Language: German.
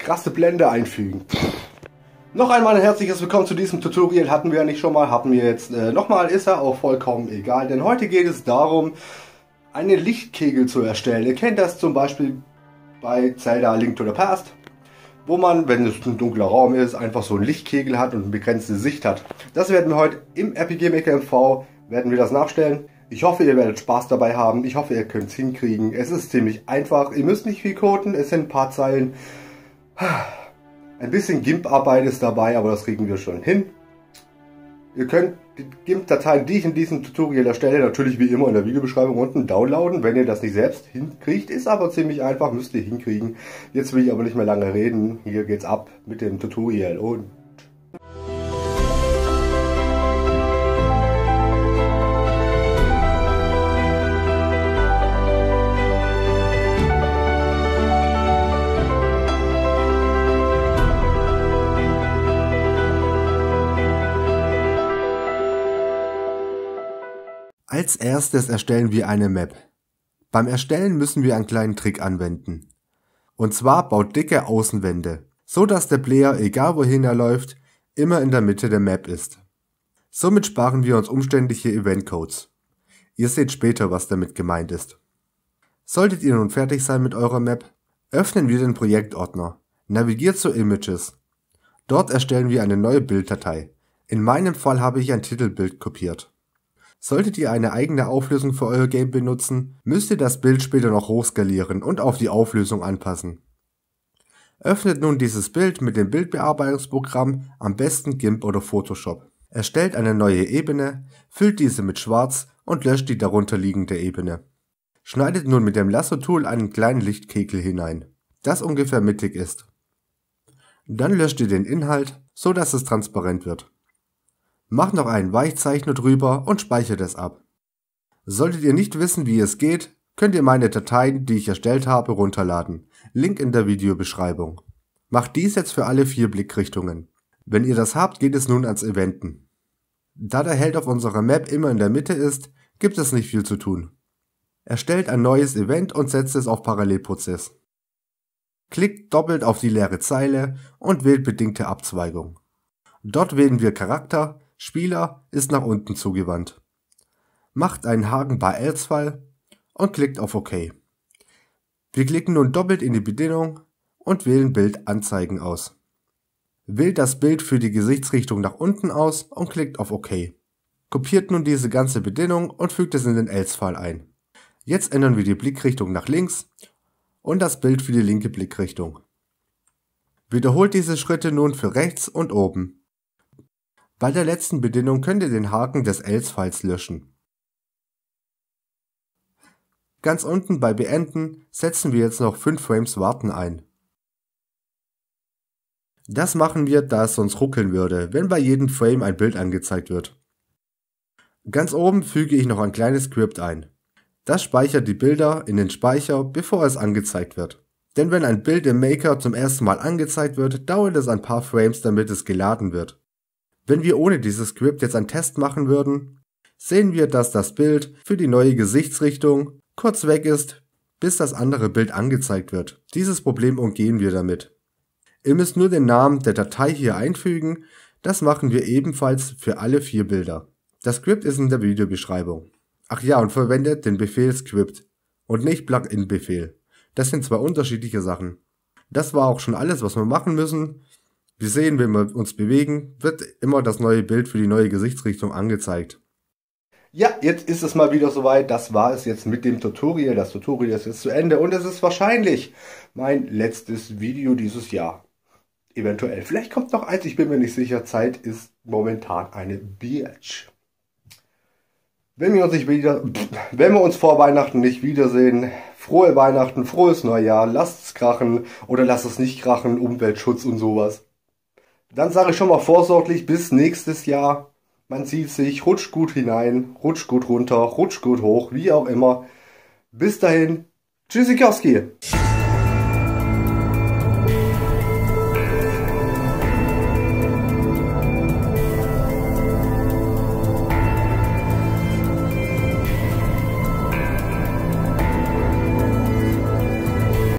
krasse Blende einfügen. Noch einmal ein herzliches Willkommen zu diesem Tutorial. Hatten wir ja nicht schon mal, hatten wir jetzt äh, nochmal, ist ja auch vollkommen egal. Denn heute geht es darum, einen Lichtkegel zu erstellen. Ihr kennt das zum Beispiel bei Zelda Link to the Past, wo man, wenn es ein dunkler Raum ist, einfach so einen Lichtkegel hat und eine begrenzte Sicht hat. Das werden wir heute im RPG Maker MV, werden wir das nachstellen. Ich hoffe, ihr werdet Spaß dabei haben. Ich hoffe, ihr könnt es hinkriegen. Es ist ziemlich einfach. Ihr müsst nicht viel coden. Es sind ein paar Zeilen. Ein bisschen GIMP-Arbeit ist dabei, aber das kriegen wir schon hin. Ihr könnt die GIMP-Dateien, die ich in diesem Tutorial erstelle, natürlich wie immer in der Videobeschreibung unten downloaden. Wenn ihr das nicht selbst hinkriegt, ist aber ziemlich einfach, müsst ihr hinkriegen. Jetzt will ich aber nicht mehr lange reden. Hier geht's ab mit dem Tutorial und Als erstes erstellen wir eine Map. Beim Erstellen müssen wir einen kleinen Trick anwenden. Und zwar baut dicke Außenwände, so dass der Player, egal wohin er läuft, immer in der Mitte der Map ist. Somit sparen wir uns umständliche Eventcodes. Ihr seht später, was damit gemeint ist. Solltet ihr nun fertig sein mit eurer Map, öffnen wir den Projektordner, navigiert zu Images. Dort erstellen wir eine neue Bilddatei. In meinem Fall habe ich ein Titelbild kopiert. Solltet ihr eine eigene Auflösung für euer Game benutzen, müsst ihr das Bild später noch hochskalieren und auf die Auflösung anpassen. Öffnet nun dieses Bild mit dem Bildbearbeitungsprogramm, am besten GIMP oder Photoshop. Erstellt eine neue Ebene, füllt diese mit Schwarz und löscht die darunterliegende Ebene. Schneidet nun mit dem Lasso-Tool einen kleinen Lichtkegel hinein, das ungefähr mittig ist. Dann löscht ihr den Inhalt, so dass es transparent wird. Macht noch einen Weichzeichner drüber und speichert es ab. Solltet ihr nicht wissen, wie es geht, könnt ihr meine Dateien, die ich erstellt habe, runterladen. Link in der Videobeschreibung. Macht dies jetzt für alle vier Blickrichtungen. Wenn ihr das habt, geht es nun ans Eventen. Da der Held auf unserer Map immer in der Mitte ist, gibt es nicht viel zu tun. Erstellt ein neues Event und setzt es auf Parallelprozess. Klickt doppelt auf die leere Zeile und wählt bedingte Abzweigung. Dort wählen wir Charakter, Spieler ist nach unten zugewandt. Macht einen Haken bei Elsfall und klickt auf OK. Wir klicken nun doppelt in die Bedienung und wählen Bild anzeigen aus. Wählt das Bild für die Gesichtsrichtung nach unten aus und klickt auf OK. Kopiert nun diese ganze Bedienung und fügt es in den else fall ein. Jetzt ändern wir die Blickrichtung nach links und das Bild für die linke Blickrichtung. Wiederholt diese Schritte nun für rechts und oben. Bei der letzten Bedienung könnt ihr den Haken des Else-Files löschen. Ganz unten bei Beenden setzen wir jetzt noch 5 Frames Warten ein. Das machen wir, da es sonst ruckeln würde, wenn bei jedem Frame ein Bild angezeigt wird. Ganz oben füge ich noch ein kleines Script ein. Das speichert die Bilder in den Speicher, bevor es angezeigt wird. Denn wenn ein Bild im Maker zum ersten Mal angezeigt wird, dauert es ein paar Frames, damit es geladen wird. Wenn wir ohne dieses Script jetzt einen Test machen würden, sehen wir, dass das Bild für die neue Gesichtsrichtung kurz weg ist, bis das andere Bild angezeigt wird. Dieses Problem umgehen wir damit. Ihr müsst nur den Namen der Datei hier einfügen, das machen wir ebenfalls für alle vier Bilder. Das Script ist in der Videobeschreibung. Ach ja, und verwendet den Befehl Script und nicht Plugin-Befehl. Das sind zwei unterschiedliche Sachen. Das war auch schon alles, was wir machen müssen. Wir sehen, wenn wir uns bewegen, wird immer das neue Bild für die neue Gesichtsrichtung angezeigt. Ja, jetzt ist es mal wieder soweit. Das war es jetzt mit dem Tutorial. Das Tutorial ist jetzt zu Ende und es ist wahrscheinlich mein letztes Video dieses Jahr. Eventuell. Vielleicht kommt noch eins, ich bin mir nicht sicher. Zeit ist momentan eine Bitch. Wenn wir uns nicht wieder, wenn wir uns vor Weihnachten nicht wiedersehen, frohe Weihnachten, frohes Neujahr, lasst es krachen oder lasst es nicht krachen, Umweltschutz und sowas. Dann sage ich schon mal vorsorglich, bis nächstes Jahr. Man sieht sich, rutscht gut hinein, rutscht gut runter, rutscht gut hoch, wie auch immer. Bis dahin, tschüssikowski.